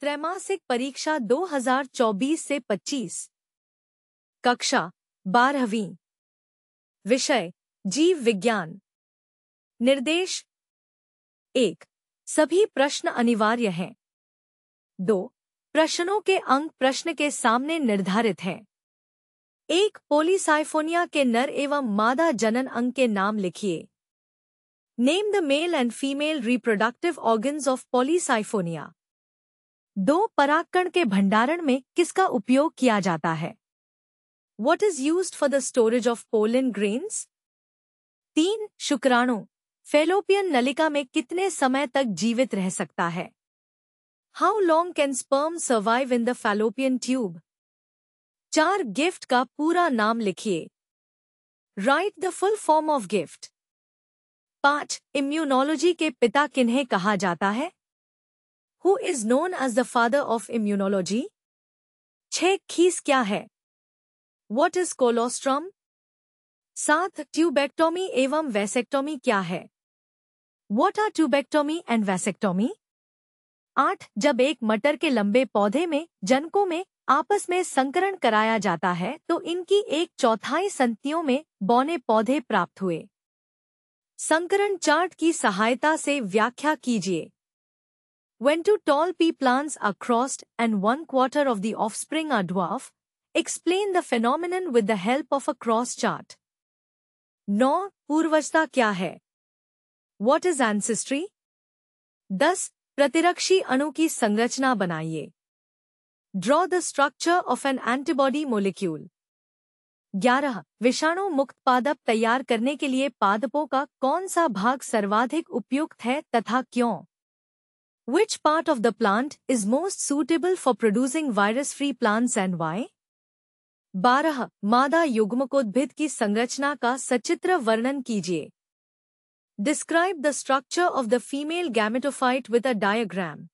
त्रैमासिक परीक्षा 2024 से 25 कक्षा बारहवीं विषय जीव विज्ञान निर्देश एक सभी प्रश्न अनिवार्य हैं दो प्रश्नों के अंक प्रश्न के सामने निर्धारित हैं एक पोलिसाइफोनिया के नर एवं मादा जनन अंग के नाम लिखिए name the male and female reproductive organs of Polysiphonia दो पराकण के भंडारण में किसका उपयोग किया जाता है what is use for the storage of in grains तीन शुक्राणु फेलोपियन नलिका में कितने समय तक जीवित रह सकता है how long can sperm survive in the fallopian tube चार गिफ्ट का पूरा नाम लिखिए write the full form of GIFT पांच इम्यूनोलॉजी के पिता किन्हें कहा जाता है who is known as the father of immunology छह खीस क्या है वॉट इज कोलोस्ट्रॉम सात ट्यूबेक्टोमी एवं वैसेक्टोमी क्या है what are tubectomy and vasectomy आठ जब एक मटर के लंबे पौधे में जनकों में आपस में संकरण कराया जाता है तो इनकी एक चौथाई संतियों में बौने पौधे प्राप्त हुए संकरण चार्ट की सहायता से व्याख्या कीजिए When two tall pea plants are crossed and one quarter of the offspring are dwarf, explain the phenomenon with the help of a cross chart. 9. Purvajta kya hai? What is ancestry? 10. Pratirakshi anu ki sangrachna banaiye. Draw the structure of an antibody molecule. 11. Vishano mukt padap tayar karne ke liye padapo ka kaun bhag sarvadhik upyukt hai tatha kyon? Which part of the plant is most suitable for producing virus-free plants and why? 12. Mada Yugmakodbhid ki sangrachna ka sachitra varnan kijiye. Describe the structure of the female gametophyte with a diagram.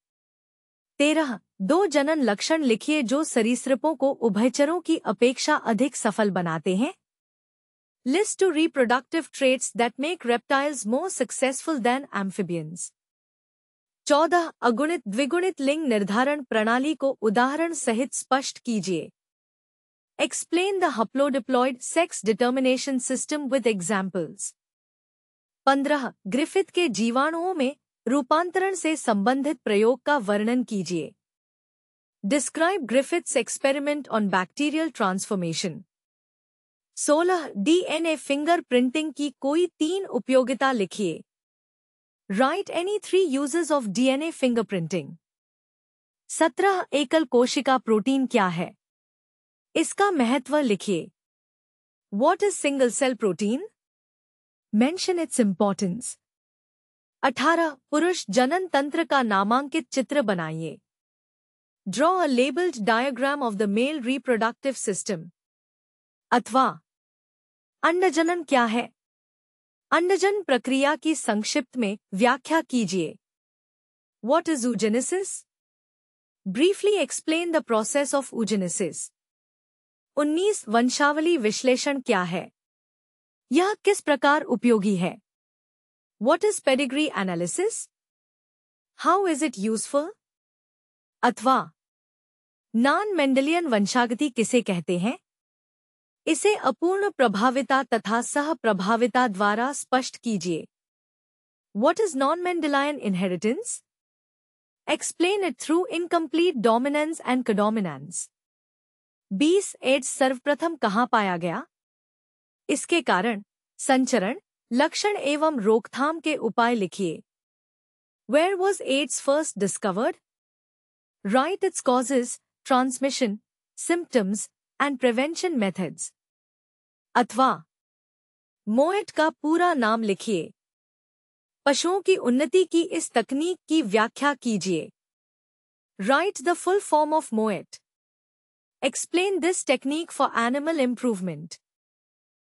13. Do janan lakshan likhiye jo sarisripon ko ubhaycharon ki apeksha adhik safal banate hain. List two reproductive traits that make reptiles more successful than amphibians. चौदह अगुणित द्विगुणित लिंग निर्धारण प्रणाली को उदाहरण सहित स्पष्ट कीजिए explain the haplodiploid sex determination system with examples पंद्रह ग्रिफिथ के जीवाणुओं में रूपांतरण से संबंधित प्रयोग का वर्णन कीजिए describe Griffith's experiment on bacterial transformation सोलह डीएनए फिंगर प्रिंटिंग की कोई तीन उपयोगिता लिखिए write any three uses of DNA fingerprinting सत्रह एकल कोशिका प्रोटीन क्या है इसका महत्व लिखिए what is single cell protein mention its importance अठारह पुरुष जनन तंत्र का नामांकित चित्र बनाइए draw a labelled diagram of the male reproductive system अथवा अंडजनन क्या है अंडजन प्रक्रिया की संक्षिप्त में व्याख्या कीजिए what is oogenesis briefly explain the process of oogenesis उन्नीस वंशावली विश्लेषण क्या है यह किस प्रकार उपयोगी है what is pedigree analysis how is it useful अथवा नॉन मेंडलियन वंशागति किसे कहते हैं इसे अपूर्ण प्रभाविता तथा सह प्रभाविता द्वारा स्पष्ट कीजिए what is non Mendelian inheritance explain it through incomplete dominance and codominance बीस एड्स सर्वप्रथम कहाँ पाया गया इसके कारण संचरण लक्षण एवं रोकथाम के उपाय लिखिए where was AIDS first discovered write its causes transmission symptoms and prevention methods अथवा मोएट का पूरा नाम लिखिए पशुओं की उन्नति की इस तकनीक की व्याख्या कीजिए write the full form of MOET explain this technique for animal improvement